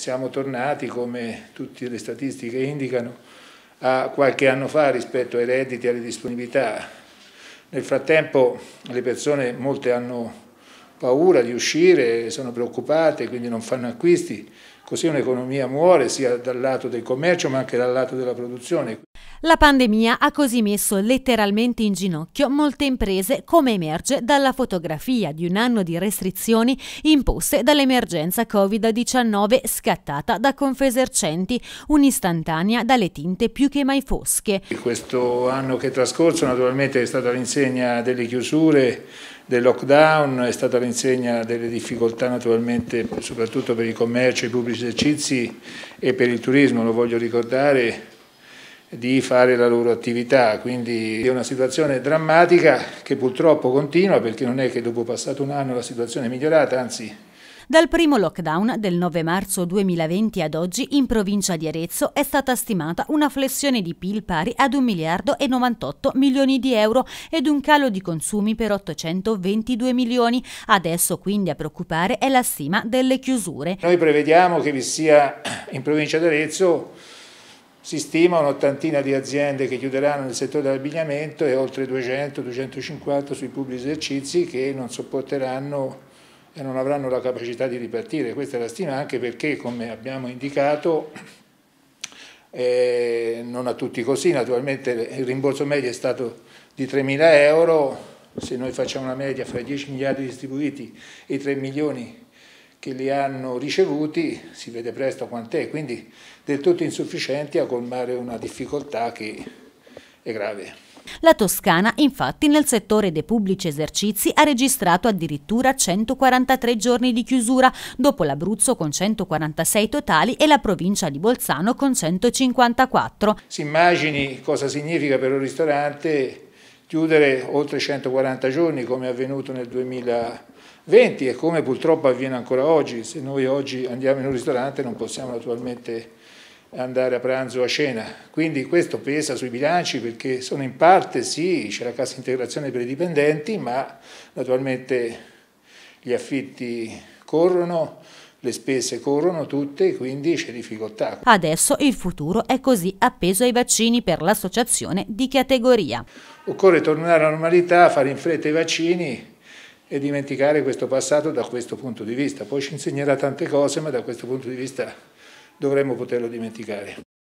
siamo tornati, come tutte le statistiche indicano, a qualche anno fa rispetto ai redditi e alle disponibilità. Nel frattempo le persone, molte hanno paura di uscire, sono preoccupate, quindi non fanno acquisti, così un'economia muore sia dal lato del commercio ma anche dal lato della produzione. La pandemia ha così messo letteralmente in ginocchio molte imprese, come emerge dalla fotografia di un anno di restrizioni imposte dall'emergenza Covid-19 scattata da Confesercenti, un'istantanea dalle tinte più che mai fosche. Questo anno che è trascorso naturalmente è stata l'insegna delle chiusure, del lockdown, è stata l'insegna delle difficoltà naturalmente soprattutto per il commercio, i pubblici esercizi e per il turismo, lo voglio ricordare di fare la loro attività, quindi è una situazione drammatica che purtroppo continua perché non è che dopo passato un anno la situazione è migliorata, anzi dal primo lockdown del 9 marzo 2020 ad oggi in provincia di Arezzo è stata stimata una flessione di PIL pari ad 1 miliardo e 98 milioni di euro ed un calo di consumi per 822 milioni. Adesso quindi a preoccupare è la stima delle chiusure. Noi prevediamo che vi sia in provincia di Arezzo si stima un'ottantina di aziende che chiuderanno nel settore dell'abbigliamento e oltre 200-250 sui pubblici esercizi che non sopporteranno e non avranno la capacità di ripartire. Questa è la stima anche perché, come abbiamo indicato, eh, non a tutti così, naturalmente il rimborso medio è stato di 3.000 euro, se noi facciamo una media fra i 10 miliardi distribuiti e i 3 milioni che li hanno ricevuti, si vede presto quant'è, quindi del tutto insufficienti a colmare una difficoltà che è grave. La Toscana, infatti, nel settore dei pubblici esercizi ha registrato addirittura 143 giorni di chiusura, dopo l'Abruzzo con 146 totali e la provincia di Bolzano con 154. Si immagini cosa significa per un ristorante chiudere oltre 140 giorni come è avvenuto nel 2000 20 e come purtroppo avviene ancora oggi, se noi oggi andiamo in un ristorante non possiamo naturalmente andare a pranzo o a cena, quindi questo pesa sui bilanci perché sono in parte sì, c'è la cassa integrazione per i dipendenti, ma naturalmente gli affitti corrono, le spese corrono tutte quindi c'è difficoltà. Adesso il futuro è così appeso ai vaccini per l'associazione di categoria. Occorre tornare alla normalità, fare in fretta i vaccini e dimenticare questo passato da questo punto di vista. Poi ci insegnerà tante cose, ma da questo punto di vista dovremmo poterlo dimenticare.